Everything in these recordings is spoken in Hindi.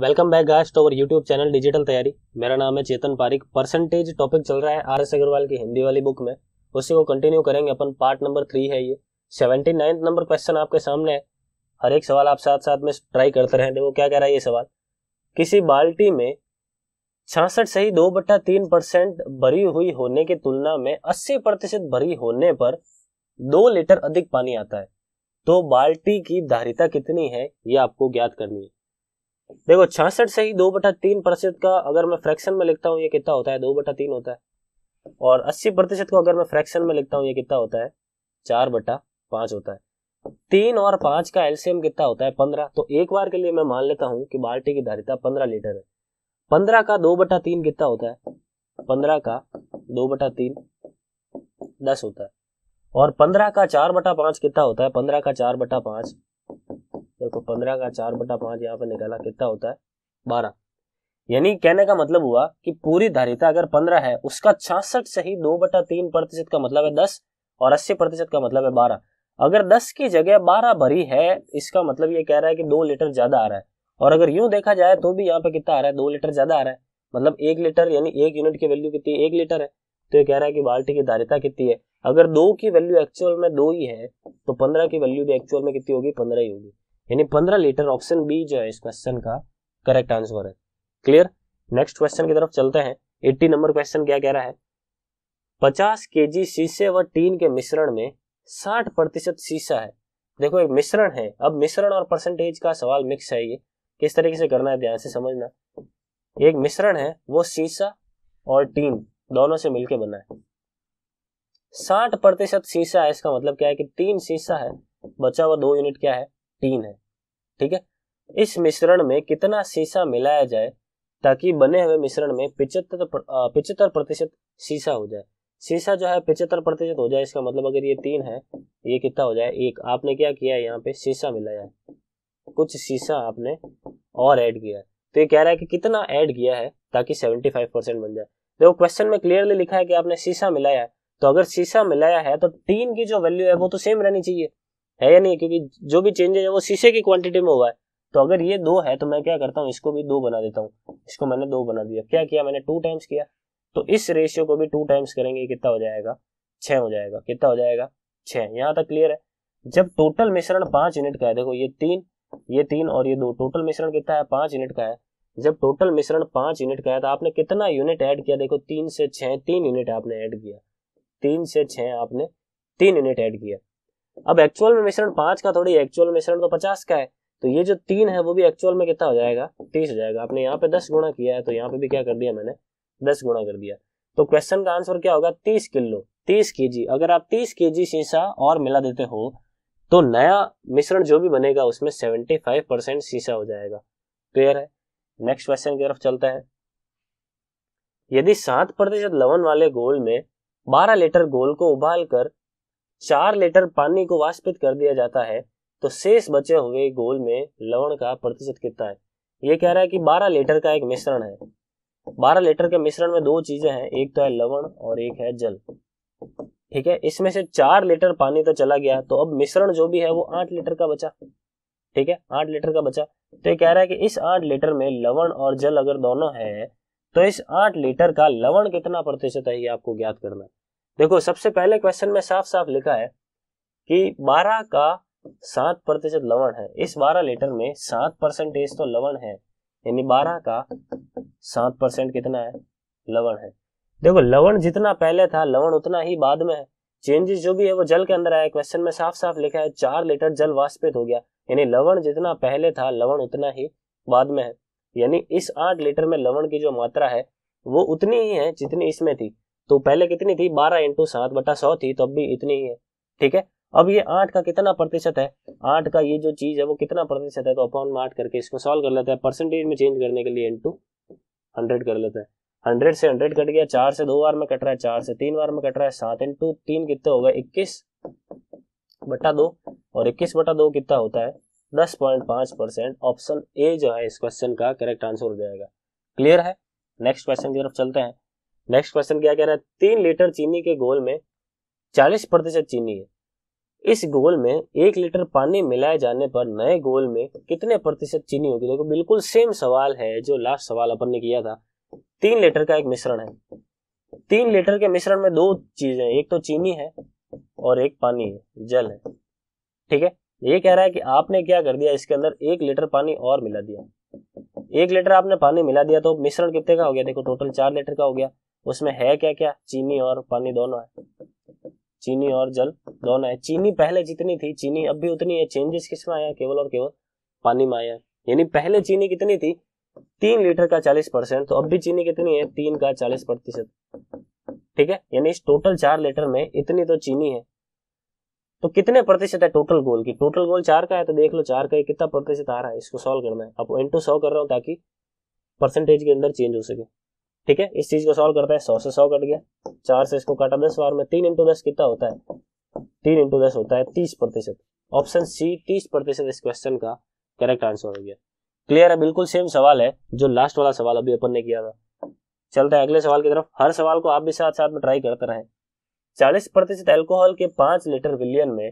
welcome back guys to our YouTube channel digital तैयारी मेरा नाम है चेतन पारिक परसेंटेज टॉपिक चल रहा है आर एस अग्रवाल की हिंदी वाली बुक में उसी को कंटिन्यू करेंगे अपन पार्ट नंबर थ्री है ये सेवेंटी नाइन्थ नंबर क्वेश्चन आपके सामने है हर एक सवाल आप साथ साथ में ट्राई करते रहें देखो क्या कह रहा है ये सवाल किसी बाल्टी में छासठ सही दो बट्टा तीन परसेंट भरी हुई होने की तुलना में अस्सी प्रतिशत भरी होने पर दो लीटर अधिक पानी आता है तो बाल्टी की धारिता कितनी है ये आपको ज्ञात करनी है देखो छियासठ से ही दो बटा तीन प्रतिशत का अगर मैं फ्रैक्शन में लिखता हूँ ये कितना होता है दो बटा तीन होता है और अस्सी प्रतिशत को अगर मैं फ्रैक्शन में लिखता हूँ ये कितना होता है चार बटा पांच होता है तीन और पांच का एलसीएम कितना होता है पंद्रह तो एक बार के लिए मैं मान लेता हूँ कि बाल्टी की धारिता पंद्रह लीटर है पंद्रह का दो बटा तीन कितना होता है पंद्रह का दो बटा तीन दस होता है और पंद्रह का चार बटा पांच कितना होता है पंद्रह का चार बटा पांच देखो पंद्रह का चार बटा पांच यहाँ पे निकाला कितना होता है बारह यानी कहने का मतलब हुआ कि पूरी धारिता अगर पंद्रह है उसका छियासठ सही दो बटा तीन प्रतिशत का मतलब है दस और अस्सी प्रतिशत का मतलब है बारह अगर दस की जगह बारह भरी है इसका मतलब ये कह रहा है कि दो लीटर ज्यादा आ रहा है और अगर यूं देखा जाए तो भी यहाँ पे कितना आ रहा है दो लीटर ज्यादा आ रहा है मतलब एक लीटर यानी एक यूनिट की वैल्यू कितनी है एक लीटर है तो ये कह रहा है कि बाल्टी की धारिता कितनी है अगर दो की वैल्यू एक्चुअल में दो ही है तो पंद्रह की वैल्यू भी एक्चुअल में कितनी होगी पंद्रह ही होगी यानी पंद्रह लीटर ऑप्शन बी जो है इस क्वेश्चन का करेक्ट आंसर है क्लियर नेक्स्ट क्वेश्चन की तरफ चलते हैं एट्टी नंबर क्वेश्चन क्या कह रहा है पचास के जी शीशे व टीन के मिश्रण में साठ प्रतिशत शीशा है देखो एक मिश्रण है अब मिश्रण और परसेंटेज का सवाल मिक्स है ये किस तरीके से करना है ध्यान से समझना एक मिश्रण है वो शीशा और टीन दोनों से मिलकर बना है साठ प्रतिशत शीशा है इसका मतलब क्या है कि तीन शीशा है बचा हुआ दो यूनिट क्या है टीन है ठीक है इस मिश्रण में कितना सीसा मिलाया जाए ताकि बने हुए मिश्रण में पिचहत्तर पिचहत्तर प्रतिशत सीसा हो जाए सीसा जो है पिचहत्तर प्रतिशत हो जाए इसका मतलब अगर ये तीन है ये कितना हो जाए एक आपने क्या किया है यहाँ पे सीसा मिलाया है कुछ सीसा आपने और ऐड किया है तो ये कह रहा है कि कितना ऐड किया है ताकि 75 परसेंट बन जाए देखो क्वेश्चन में क्लियरली लिखा है कि आपने सीसा मिलाया है तो अगर सीसा मिलाया है तो तीन की जो वैल्यू है वो तो सेम रहनी चाहिए है या नहीं क्योंकि जो भी चेंजेज है वो शीशे की क्वांटिटी में हुआ है तो अगर ये दो है तो मैं क्या करता हूँ इसको भी दो बना देता हूँ इसको मैंने दो बना दिया क्या किया मैंने टू टाइम्स किया तो इस रेशियो को भी टू टाइम्स करेंगे कितना हो जाएगा छः हो जाएगा कितना हो जाएगा छः यहाँ तक क्लियर है जब टोटल मिश्रण पाँच यूनिट का है देखो ये तीन ये तीन और ये दो टोटल मिश्रण कितना है पाँच यूनिट का है जब टोटल मिश्रण पाँच यूनिट का है तो आपने कितना यूनिट ऐड किया देखो तीन से छः तीन यूनिट आपने ऐड किया तीन से छः आपने तीन यूनिट ऐड किया अब एक्चुअल में मिश्रण पांच का थोड़ी एक्चुअल मिश्रण तो पचास का है तो ये जो तीन है वो भी एक्चुअल में कितना हो जाएगा तीस हो जाएगा आपने यहाँ पे दस गुणा किया है तो यहाँ पे भी क्या कर दिया मैंने दस गुणा कर दिया तो क्वेश्चन का आंसर क्या होगा तीस किलो तीस के अगर आप तीस के जी शीशा और मिला देते हो तो नया मिश्रण जो भी बनेगा उसमें सेवेंटी फाइव परसेंट शीशा हो जाएगा क्लियर है नेक्स्ट क्वेश्चन की तरफ चलते हैं यदि सात प्रतिशत लवन वाले गोल में बारह लीटर गोल को उबालकर कर चार लीटर पानी को वाष्पित कर दिया जाता है तो शेष बचे हुए गोल में लवण का प्रतिशत कितना है ये कह रहा है कि 12 लीटर का एक मिश्रण है 12 लीटर के मिश्रण में दो चीजें हैं एक तो है लवण और एक है जल ठीक है इसमें से चार लीटर पानी तो चला गया तो अब मिश्रण जो भी है वो आठ लीटर का बचा ठीक है आठ लीटर का बचा तो ये कह रहा है कि इस आठ लीटर में लवण और जल अगर दोनों है तो इस आठ लीटर का लवण कितना प्रतिशत है ये आपको ज्ञात करना है देखो सबसे पहले क्वेश्चन में साफ साफ लिखा है कि 12 का सात प्रतिशत लवण है इस 12 लीटर में सात परसेंटेज तो लवण है यानी 12 का सात परसेंट कितना है लवण है देखो लवण जितना पहले था लवण उतना ही बाद में है चेंजेस जो भी है वो जल के अंदर आया क्वेश्चन में साफ साफ लिखा है चार लीटर जल वाष्पित हो गया यानी लवण जितना पहले था लवण उतना ही बाद में है यानी इस आठ लीटर में लवण की जो मात्रा है वो उतनी ही है जितनी इसमें थी तो पहले कितनी थी बारह इंटू सात बटा सौ थी तो अब भी इतनी ही है ठीक है अब ये आठ का कितना प्रतिशत है आठ का ये जो चीज है वो कितना प्रतिशत है तो अपॉन में आठ करके इसको सॉल्व कर लेते हैं परसेंटेज में चेंज करने के लिए इंटू हंड्रेड कर लेते हैं हंड्रेड से हंड्रेड कट गया चार से दो बार में कट रहा है चार से तीन बार में कट रहा है सात इंटू तीन कितने होगा इक्कीस बटा दो और इक्कीस बटा दो कितना होता है दस पॉइंट पांच परसेंट ऑप्शन ए जो है इस क्वेश्चन का करेक्ट आंसर हो जाएगा क्लियर है नेक्स्ट क्वेश्चन की तरफ चलते हैं नेक्स्ट क्वेश्चन क्या कह रहा है तीन लीटर चीनी के घोल में चालीस प्रतिशत चीनी है इस घोल में एक लीटर पानी मिलाए जाने पर नए घोल में कितने प्रतिशत चीनी होगी देखो बिल्कुल सेम सवाल है जो लास्ट सवाल अपन ने किया था तीन लीटर का एक मिश्रण है तीन लीटर के मिश्रण में दो चीजें एक तो चीनी है और एक पानी है जल है ठीक है ये कह रहा है कि आपने क्या कर दिया इसके अंदर एक लीटर पानी और मिला दिया एक लीटर आपने पानी मिला दिया तो मिश्रण कितने का हो गया देखो टोटल चार लीटर का हो गया उसमें है क्या क्या चीनी और पानी दोनों है चीनी और जल दोनों है चीनी पहले जितनी थी चीनी अब भी उतनी है चेंजेस किसमें आया केवल और केवल पानी में आया यानी पहले चीनी कितनी थी तीन लीटर का चालीस परसेंट तो अब भी चीनी कितनी है तीन का चालीस प्रतिशत ठीक है यानी इस टोटल चार लीटर में इतनी तो चीनी है तो कितने प्रतिशत है टोटल गोल की टोटल गोल चार का है तो देख लो चार का कितना प्रतिशत आ रहा है इसको सोल्व करना है आप इंटू सौ कर रहा हूँ ताकि परसेंटेज के अंदर चेंज हो सके ठीक है इस चीज को सॉल्व करता है सौ से सौ कट गया चार से इसको काटा दस बार में तीन इंटू दस कितना होता है तीन इंटू दस होता है तीस प्रतिशत ऑप्शन सी तीस प्रतिशत इस क्वेश्चन का करेक्ट आंसर हो गया क्लियर है बिल्कुल सेम सवाल है जो लास्ट वाला सवाल अभी अपन ने किया था चलते हैं अगले सवाल की तरफ हर सवाल को आप भी साथ साथ में ट्राई करते रहे चालीस प्रतिशत एल्कोहल के पांच लीटर विलियन में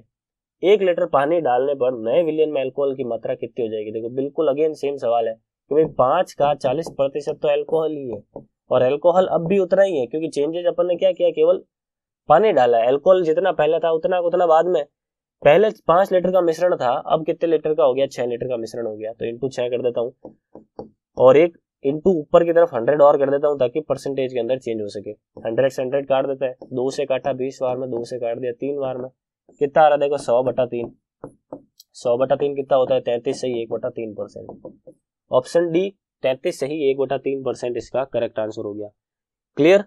एक लीटर पानी डालने पर नए विलियन में एल्कोहल की मात्रा कितनी हो जाएगी देखो बिल्कुल अगेन सेम सवाल है कि भाई पांच का चालीस प्रतिशत तो एल्कोहल ही है और एल्कोहल अब भी उतना ही है क्योंकि चेंजेज अपन ने क्या किया केवल पानी डाला एल्कोहल जितना पहले था उतना उतना बाद में पहले पांच लीटर का मिश्रण था अब कितने लीटर का हो गया छह लीटर का मिश्रण हो गया तो इंटू छह कर देता हूँ और एक इंटू ऊपर की तरफ हंड्रेड और कर देता हूँ ताकि परसेंटेज के अंदर चेंज हो सके हंड्रेड से हंड्रेड काट देता है दो से काटा बीस बार में दो से काट दिया तीन बार में कितना आ रहा देखो सौ बटा तीन सौ बटा तीन कितना होता है तैंतीस से ही एक बटा तीन परसेंट ऑप्शन डी तैंतीस ही एक बटा तीन परसेंट इसका करेक्ट आंसर हो गया क्लियर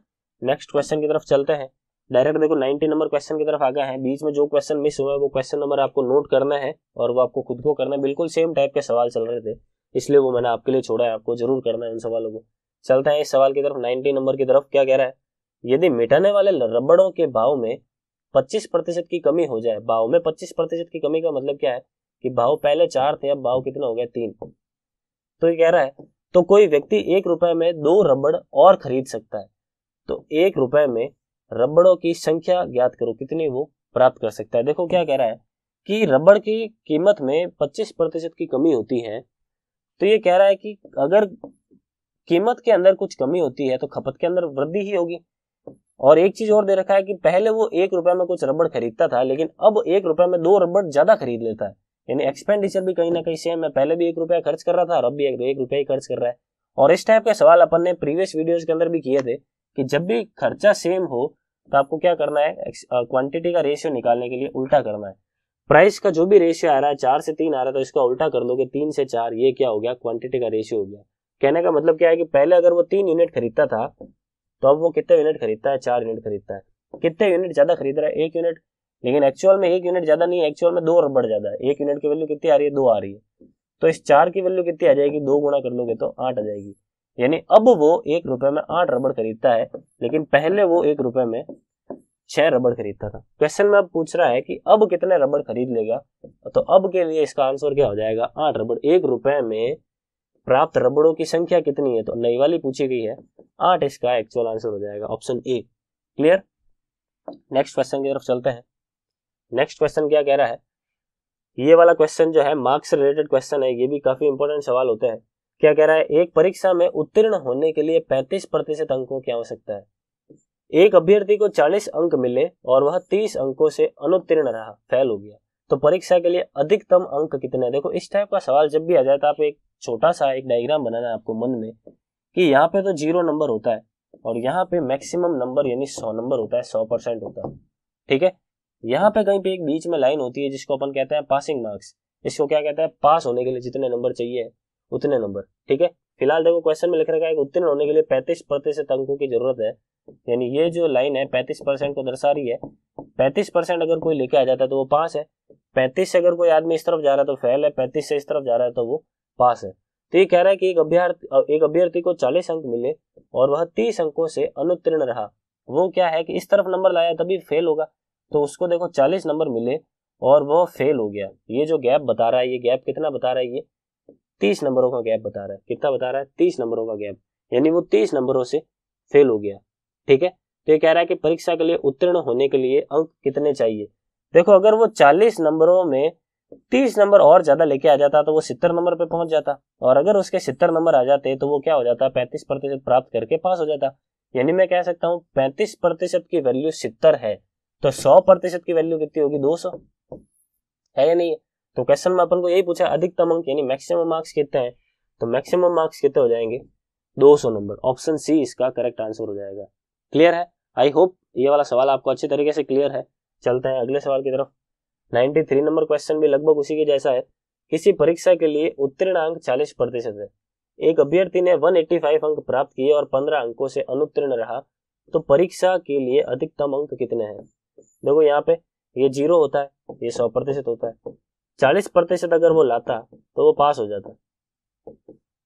नेक्स्ट क्वेश्चन की तरफ चलते हैं डायरेक्ट देखो नाइनटी नंबर क्वेश्चन की तरफ आ गया है बीच में जो क्वेश्चन मिस हुआ है वो क्वेश्चन नंबर आपको नोट करना है और वो आपको खुद को करना है बिल्कुल सेम टाइप के सवाल चल रहे थे इसलिए वो मैंने आपके लिए छोड़ा है आपको जरूर करना है उन सवालों को चलते हैं इस सवाल की तरफ नाइनटी नंबर की तरफ क्या कह रहा है यदि मिटाने वाले रबड़ों के भाव में पच्चीस प्रतिशत की कमी हो जाए भाव में पच्चीस प्रतिशत की कमी का मतलब क्या है कि भाव पहले चार थे अब भाव कितना हो गया तीन तो ये कह रहा है तो कोई व्यक्ति एक रुपए में दो रबड़ और खरीद सकता है तो एक रुपए में रबड़ों की संख्या ज्ञात करो कितनी वो प्राप्त कर सकता है देखो क्या कह रहा है कि रबड़ की कीमत में 25 प्रतिशत की कमी होती है तो ये कह रहा है कि अगर कीमत के अंदर कुछ कमी होती है तो खपत के अंदर वृद्धि ही होगी और एक चीज और दे रखा है कि पहले वो एक रुपए में कुछ रबड़ खरीदता था लेकिन अब एक रुपए में दो रबड़ ज्यादा खरीद लेता है यानी एक्सपेंडिचर भी कहीं ना कहीं सेम है पहले भी एक रुपया खर्च कर रहा था और अब भी एक, एक रुपया ही खर्च कर रहा है और इस टाइप के सवाल अपन ने प्रीवियस वीडियोज के अंदर भी किए थे कि जब भी खर्चा सेम हो तो आपको क्या करना है क्वांटिटी का रेशियो निकालने के लिए उल्टा करना है प्राइस का जो भी रेशियो आ रहा है चार से तीन आ रहा है तो इसका उल्टा कर लोगे तीन से चार ये क्या हो गया क्वांटिटी का रेशियो हो गया कहने का मतलब क्या है कि पहले अगर वो तीन यूनिट खरीदता था तो अब वो कितने यूनिट खरीदता है चार यूनिट खरीदता है कितने यूनिट ज्यादा खरीद रहा है एक यूनिट लेकिन एक्चुअल में एक यूनिट ज्यादा नहीं है एक्चुअल में दो और बढ़ ज्यादा है एक यूनिट की वैल्यू कितनी आ रही है दो आ रही है तो इस चार की वैल्यू कितनी आ जाएगी दो गुणा कर लोगे तो आठ आ जाएगी यानी अब वो एक रुपए में आठ रबड़ खरीदता है लेकिन पहले वो एक रुपए में छह रबड़ खरीदता था क्वेश्चन में अब पूछ रहा है कि अब कितने रबड़ खरीद लेगा तो अब के लिए इसका आंसर क्या हो जाएगा आठ रबड़ एक रुपए में प्राप्त रबड़ों की संख्या कितनी है तो नई वाली पूछी गई है आठ इसका एक्चुअल आंसर हो जाएगा option A clear next question की तरफ चलते हैं नेक्स्ट क्वेश्चन क्या कह रहा है ये वाला क्वेश्चन जो है मार्क्स से रिलेटेड क्वेश्चन है ये भी काफी इंपॉर्टेंट सवाल होते हैं क्या कह रहा है एक परीक्षा में उत्तीर्ण होने के लिए पैंतीस प्रतिशत अंकों की आवश्यकता है एक अभ्यर्थी को 40 अंक मिले और वह 30 अंकों से अनुत्तीर्ण रहा फेल हो गया तो परीक्षा के लिए अधिकतम अंक कितने देखो इस टाइप का सवाल जब भी आ जाए तो आप एक छोटा सा एक डायग्राम बनाना है आपको मन में कि यहाँ पे तो जीरो नंबर होता है और यहाँ पे मैक्सिमम नंबर यानी सौ नंबर होता है सौ परसेंट होता है ठीक है यहाँ पे कहीं पे एक बीच में लाइन होती है जिसको अपन कहते हैं पासिंग मार्क्स इसको क्या कहते हैं पास होने के लिए जितने नंबर चाहिए उतने नंबर ठीक है फिलहाल देखो क्वेश्चन में लिख रखा है कि उत्तीर्ण होने के लिए पैंतीस प्रतिशत अंकों की जरूरत है यानी ये जो लाइन है पैंतीस परसेंट को दर्शा रही है पैंतीस परसेंट अगर कोई लेके आ जाता है तो वो पास है पैंतीस से अगर कोई आदमी इस तरफ जा रहा है तो फेल है पैंतीस से इस तरफ जा रहा है तो वो पास है तो ये कह रहा है कि एक अभ्यर्थी एक अभ्यर्थी को चालीस अंक मिले और वह तीस अंकों से अनुत्तीर्ण रहा वो क्या है कि इस तरफ नंबर लाया तभी फेल होगा तो उसको देखो चालीस नंबर मिले और वो फेल हो गया ये जो गैप बता रहा है ये गैप कितना बता रहा है ये तीस नंबरों का गैप बता रहा है कितना बता रहा है तीस नंबरों का गैप यानी वो तीस नंबरों से फेल हो गया ठीक है तो ये कह रहा है कि परीक्षा के लिए उत्तीर्ण होने के लिए अंक कितने चाहिए देखो अगर वो चालीस नंबरों में तीस नंबर और ज्यादा लेके आ जाता तो वो सितर नंबर पे पहुंच जाता और अगर उसके सितर नंबर आ जाते तो वो क्या हो जाता पैंतीस प्रतिशत प्राप्त करके पास हो जाता यानी मैं कह सकता हूँ पैंतीस प्रतिशत की वैल्यू सितर है तो सौ प्रतिशत की वैल्यू कितनी होगी दो सौ है या नहीं तो क्वेश्चन में अपन को यही पूछा अधिकतम अंक यानी मैक्सिमम मार्क्स कितने हैं तो मैक्सिमम मार्क्स कितने हो जाएंगे 200 नंबर ऑप्शन सी इसका करेक्ट आंसर हो जाएगा क्लियर है आई होप ये वाला सवाल आपको अच्छे तरीके से क्लियर है चलते हैं अगले सवाल की तरफ थ्री नंबर क्वेश्चन भी लगभग उसी के जैसा है किसी परीक्षा के लिए उत्तीर्ण अंक चालीस प्रतिशत है एक अभ्यर्थी ने 185 अंक प्राप्त किए और 15 अंकों से अनुत्तीर्ण रहा तो परीक्षा के लिए अधिकतम अंक कितने हैं देखो यहाँ पे ये जीरो होता है ये सौ प्रतिशत होता है चालीस प्रतिशत अगर वो लाता तो वो पास हो जाता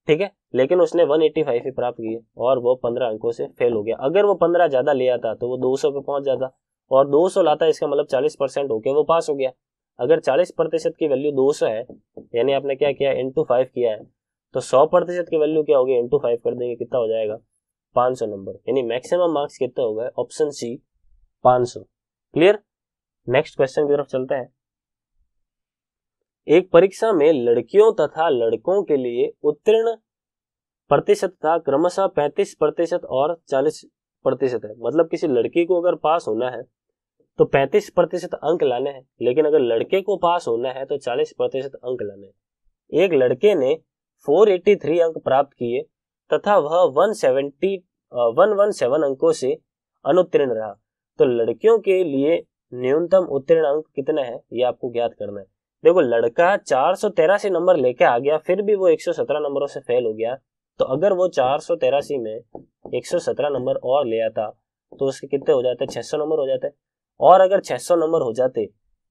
ठीक है लेकिन उसने 185 ही प्राप्त किए और वो 15 अंकों से फेल हो गया अगर वो 15 ज्यादा ले आता तो वो 200 पे पहुंच जाता और 200 लाता इसका मतलब 40 परसेंट होके वो पास हो गया अगर 40 प्रतिशत की वैल्यू 200 है यानी आपने क्या किया इंटू फाइव किया है तो 100 प्रतिशत की वैल्यू क्या होगी इंटू फाइव कर देंगे कितना हो जाएगा 500 नंबर यानी मैक्सिमम मार्क्स कितना हो option C 500 clear next question की तरफ चलते हैं एक परीक्षा में लड़कियों तथा लड़कों के लिए उत्तीर्ण प्रतिशत था क्रमशः पैंतीस प्रतिशत और चालीस प्रतिशत है मतलब किसी लड़की को अगर पास होना है तो पैंतीस प्रतिशत अंक लाने हैं लेकिन अगर लड़के को पास होना है तो चालीस प्रतिशत अंक लाने हैं एक लड़के ने 483 अंक प्राप्त किए तथा वह 170 117 अंकों से अनुत्तीर्ण रहा तो लड़कियों के लिए न्यूनतम उत्तीर्ण अंक कितना है ये आपको ज्ञात करना है देखो लड़का चार सौ तेरासी नंबर लेके आ गया फिर भी वो एक सौ सत्रह नंबरों से फेल हो गया तो अगर वो चार सौ तेरासी में एक सौ सत्रह नंबर और ले आता तो उसके कितने हो जाते सौ नंबर हो जाते और अगर छह सौ नंबर हो जाते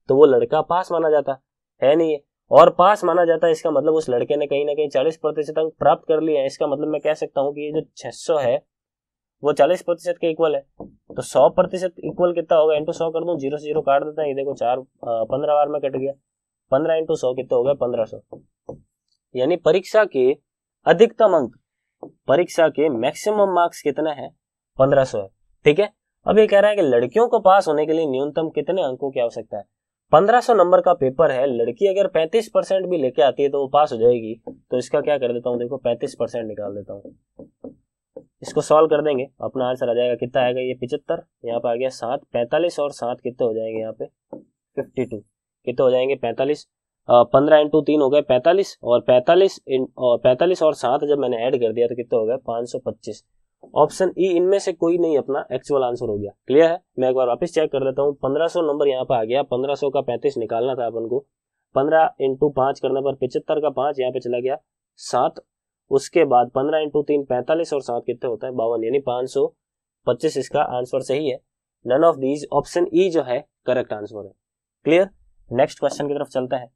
तो वो लड़का पास माना जाता है नहीं है और पास माना जाता है इसका मतलब उस लड़के ने कहीं ना कहीं चालीस प्रतिशत अंक प्राप्त कर लिए इसका मतलब मैं कह सकता हूँ कि ये जो छह सौ है वो चालीस प्रतिशत के इक्वल है तो सौ प्रतिशत इक्वल कितना होगा इंटू सौ कर दूं जीरो से जीरो काट देते हैं ये देखो चार पंद्रह बार में कट गया पंद्रह इंटू सौ कितना हो गया पंद्रह सौ यानी परीक्षा के अधिकतम अंक परीक्षा के मैक्सिमम मार्क्स कितने हैं पंद्रह सौ है ठीक है अब ये कह रहा है कि लड़कियों को पास होने के लिए न्यूनतम कितने अंकों की आवश्यकता है पंद्रह सौ नंबर का पेपर है लड़की अगर पैंतीस परसेंट भी लेके आती है तो वो पास हो जाएगी तो इसका क्या कर देता हूँ देखो पैंतीस परसेंट निकाल देता हूँ इसको सॉल्व कर देंगे अपना आंसर आ जाएगा कितना आएगा ये पिचहत्तर यहाँ पे आ गया सात पैंतालीस और सात कितने हो जाएंगे यहाँ पे फिफ्टी टू कितने हो जाएंगे पैंतालीस पंद्रह इंटू तीन हो गए पैंतालीस और पैंतालीस पैंतालीस और सात जब मैंने ऐड कर दिया तो कितने हो गए पाँच सौ पच्चीस ऑप्शन ई e इनमें से कोई नहीं अपना एक्चुअल आंसर हो गया क्लियर है मैं एक बार वापस चेक कर देता हूँ पंद्रह सौ नंबर यहाँ पे आ गया पंद्रह सौ का पैंतीस निकालना था अपन को पंद्रह इंटू पाँच करने पर पिचहत्तर का पाँच यहाँ पे चला गया सात उसके बाद पंद्रह इंटू तीन पैंतालीस और सात कितने होता है बावन यानी पांच सौ पच्चीस इसका आंसर सही है none of these option E जो है करेक्ट आंसर है क्लियर नेक्स्ट क्वेश्चन की तरफ चलता है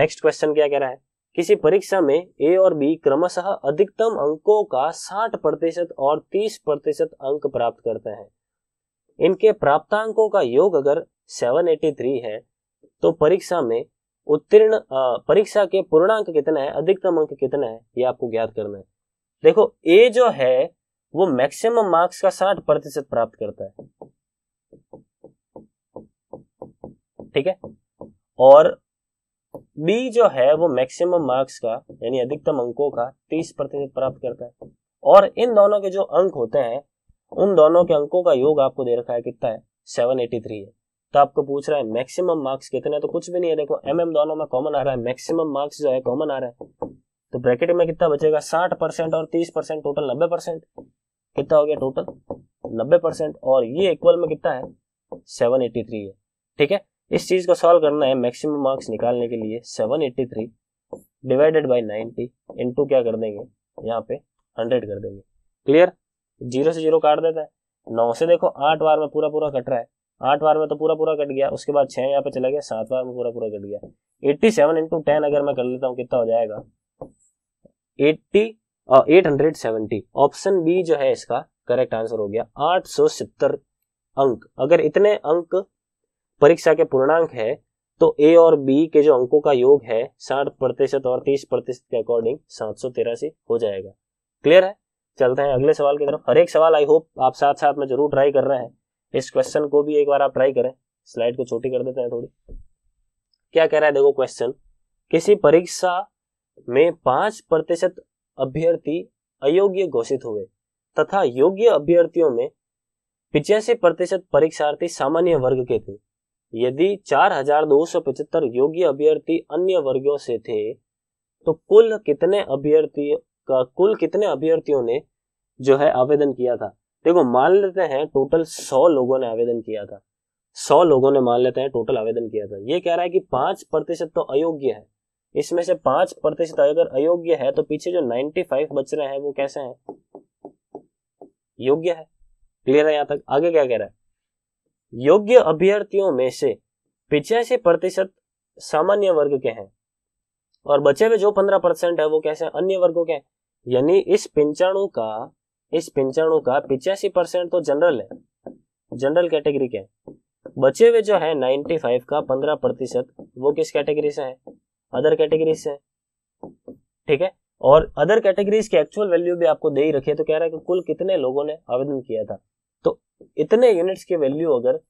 नेक्स्ट क्वेश्चन क्या कह रहा है किसी परीक्षा में ए और बी क्रमशः अधिकतम अंकों का 60 प्रतिशत और 30 प्रतिशत अंक प्राप्त करते हैं इनके प्राप्तांकों का योग अगर 783 है तो परीक्षा में उत्तीर्ण परीक्षा के पूर्णांक कितना है अधिकतम अंक कितना है ये आपको ज्ञात करना है देखो ए जो है वो मैक्सिमम मार्क्स का साठ प्रतिशत प्राप्त करता है ठीक है और बी जो है वो मैक्सिमम मार्क्स का यानी अधिकतम अंकों का तीस प्रतिशत प्राप्त करता है और इन दोनों के जो अंक होते हैं उन दोनों के अंकों का योग आपको दे रखा है कितना है सेवन एटी थ्री है तो आपको पूछ रहा है मैक्सिमम मार्क्स कितने तो कुछ भी नहीं है देखो एम एम दोनों में कॉमन आ रहा है मैक्सिमम मार्क्स जो है कॉमन आ रहा है तो ब्रैकेट में कितना बचेगा साठ परसेंट और तीस परसेंट टोटल नब्बे परसेंट कितना हो गया टोटल नब्बे परसेंट और ये इक्वल में कितना है सेवन एट्टी थ्री है ठीक है इस चीज को सॉल्व करना है मैक्सिमम मार्क्स निकालने के लिए seven eighty three divided by ninety into क्या कर देंगे यहाँ पे हंड्रेड कर देंगे क्लियर जीरो से जीरो काट देता है नौ से देखो आठ बार में पूरा पूरा कट रहा है आठ बार में तो पूरा पूरा कट गया उसके बाद छः यहाँ पे चला गया सात बार में पूरा पूरा कट गया एट्टी सेवन इंटू टेन अगर मैं कर लेता हूँ कितना हो जाएगा eighty eight hundred seventy option B जो है इसका करेक्ट आंसर हो गया आठ सौ सत्तर अंक अगर इतने अंक परीक्षा के पूर्णांक है तो ए और बी के जो अंकों का योग है साठ प्रतिशत और तीस प्रतिशत के अकॉर्डिंग सात सौ तिरासी हो जाएगा क्लियर है चलते हैं अगले सवाल की तरफ हर एक सवाल आई होप आप साथ साथ में जरूर ट्राई कर रहे हैं इस क्वेश्चन को भी एक बार आप ट्राई करें स्लाइड को छोटी कर देते हैं थोड़ी क्या कह रहा है देखो क्वेश्चन किसी परीक्षा में पांच प्रतिशत अभ्यर्थी अयोग्य घोषित हुए तथा योग्य अभ्यर्थियों में पिचासी प्रतिशत परीक्षार्थी सामान्य वर्ग के थे यदि चार हजार दो सौ पचहत्तर योग्य अभ्यर्थी अन्य वर्गों से थे तो कुल कितने अभ्यर्थियों का कुल कितने अभ्यर्थियों ने जो है आवेदन किया था देखो मान लेते हैं टोटल सौ लोगों ने आवेदन किया था सौ लोगों ने मान लेते हैं टोटल आवेदन किया था ये कह रहा है कि पांच प्रतिशत तो अयोग्य है इसमें से पांच प्रतिशत अगर अयोग्य है तो पीछे जो नाइन्टी फाइव बच रहे हैं वो कैसे हैं योग्य है क्लियर है यहाँ तक आगे क्या कह रहा है योग्य अभ्यर्थियों में से पिचासी प्रतिशत सामान्य वर्ग के हैं और बचे हुए जो पंद्रह परसेंट है वो कैसे अन्य वर्गों के यानी इस पिंचाणु का इस पिंचाणु का पिचासी परसेंट तो जनरल है जनरल कैटेगरी के बचे हुए जो है नाइन्टी फाइव का पंद्रह प्रतिशत वो किस कैटेगरी से है अदर कैटेगरी से ठीक है और अदर कैटेगरीज के एक्चुअल वैल्यू भी आपको दे ही रखी है तो कह रहा है कि कुल कितने लोगों ने आवेदन किया था तो इतने यूनिट्स की वैल्यू अगर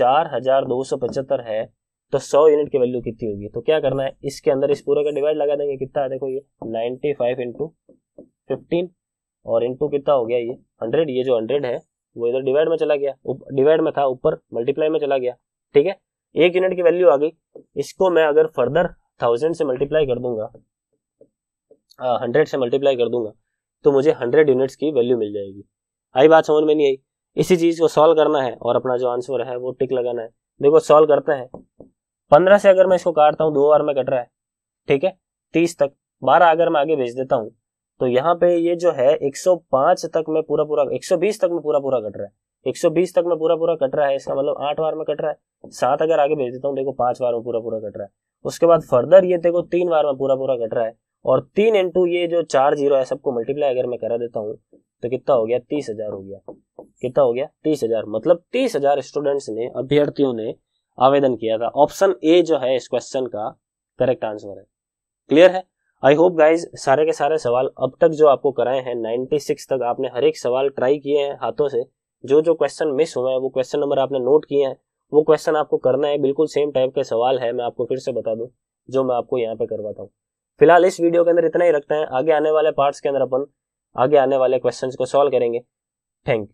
चार हजार दो सौ पचहत्तर है तो सौ यूनिट की वैल्यू कितनी होगी तो क्या करना है इसके अंदर इस पूरे का डिवाइड लगा देंगे कितना देखो ये नाइन्टी फाइव इंटू फिफ्टीन और इनटू कितना हो गया ये हंड्रेड ये जो हंड्रेड है वो इधर डिवाइड में चला गया डिवाइड में था ऊपर मल्टीप्लाई में चला गया ठीक है एक यूनिट की वैल्यू आ गई इसको मैं अगर फर्दर थाउजेंड से मल्टीप्लाई कर दूंगा हंड्रेड से मल्टीप्लाई कर दूंगा तो मुझे हंड्रेड यूनिट्स की वैल्यू मिल जाएगी आई बात समझ में नहीं आई इसी चीज को सॉल्व करना है और अपना जो आंसर है वो टिक लगाना है देखो सॉल्व करते हैं पंद्रह से अगर मैं इसको काटता हूँ दो बार में कट रहा है ठीक है तीस तक बारह अगर मैं आगे भेज देता हूँ तो यहाँ पे ये जो है 105 तक में पूरा पूरा 120 तक में पूरा पूरा कट रहा है 120 तक में पूरा पूरा कट रहा है इसका मतलब आठ बार में कट रहा है सात अगर आगे भेज देता हूँ देखो पांच बार में पूरा पूरा कट रहा है उसके बाद फर्दर ये देखो तीन बार में पूरा पूरा कट रहा है और तीन इंटू ये जो चार जीरो है सबको मल्टीप्लाई अगर मैं करा देता हूँ तो कितना हो गया तीस हजार हो गया कितना हो गया तीस हजार मतलब तीस हजार स्टूडेंट्स ने अभ्यर्थियों ने आवेदन किया था ऑप्शन ए जो है इस क्वेश्चन का करेक्ट आंसर है क्लियर है आई होप गाइज सारे के सारे सवाल अब तक जो आपको कराए हैं नाइन्टी सिक्स तक आपने हर एक सवाल ट्राई किए हैं हाथों से जो जो क्वेश्चन मिस हुए हैं वो क्वेश्चन नंबर आपने नोट किए हैं वो क्वेश्चन आपको करना है बिल्कुल सेम टाइप के सवाल है मैं आपको फिर से बता दूँ जो मैं आपको यहाँ पे करवाता हूँ फिलहाल इस वीडियो के अंदर इतना ही रखते हैं आगे आने वाले पार्ट्स के अंदर अपन आगे आने वाले क्वेश्चन को सॉल्व करेंगे थैंक यू